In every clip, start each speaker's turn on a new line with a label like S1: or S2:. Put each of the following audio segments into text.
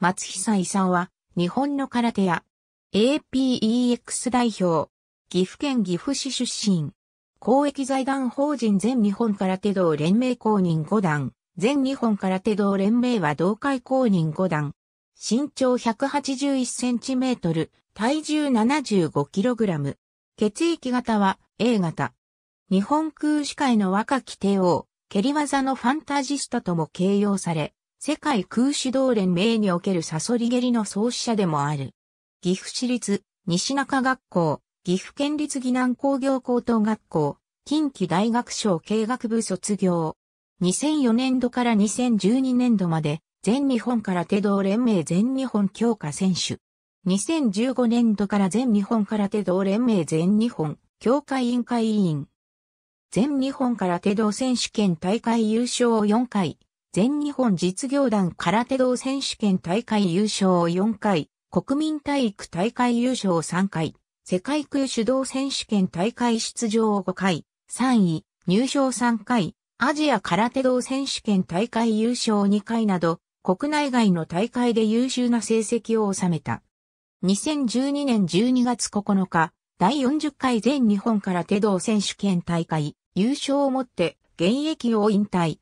S1: 松久井さんは、日
S2: 本の空手屋、APEX 代表、岐阜県岐阜市出身、公益財団法人全日本空手道連盟公認5段、全日本空手道連盟は同会公認5段、身長181センチメートル、体重75キログラム、血液型は A 型。日本空手界の若き帝王、蹴り技のファンタジスタとも形容され、世界空手道連盟におけるサソリ蹴りの創始者でもある。岐阜市立、西中学校、岐阜県立岐南工業高等学校、近畿大学省経学部卒業。2004年度から2012年度まで、全日本空手道連盟全日本強化選手。2015年度から全日本空手道連盟全日本強化委員会委員。全日本空手道選手権大会優勝を4回、全日本実業団空手道選手権大会優勝を4回、国民体育大会優勝を3回、世界空手道選手権大会出場を5回、3位、入賞3回、アジア空手道選手権大会優勝2回など、国内外の大会で優秀な成績を収めた。2012年12月9日、第40回全日本空手道選手権大会優勝をもって現役を引退。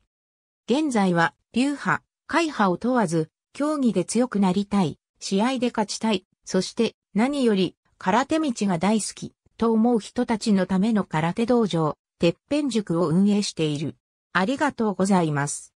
S2: 現在は、流派、会派を問わず、競技で強くなりたい、試合で勝ちたい、そして何より空手道が大好き、と思う人たちのための空手道場、てっぺん塾を運営している。ありがとうございます。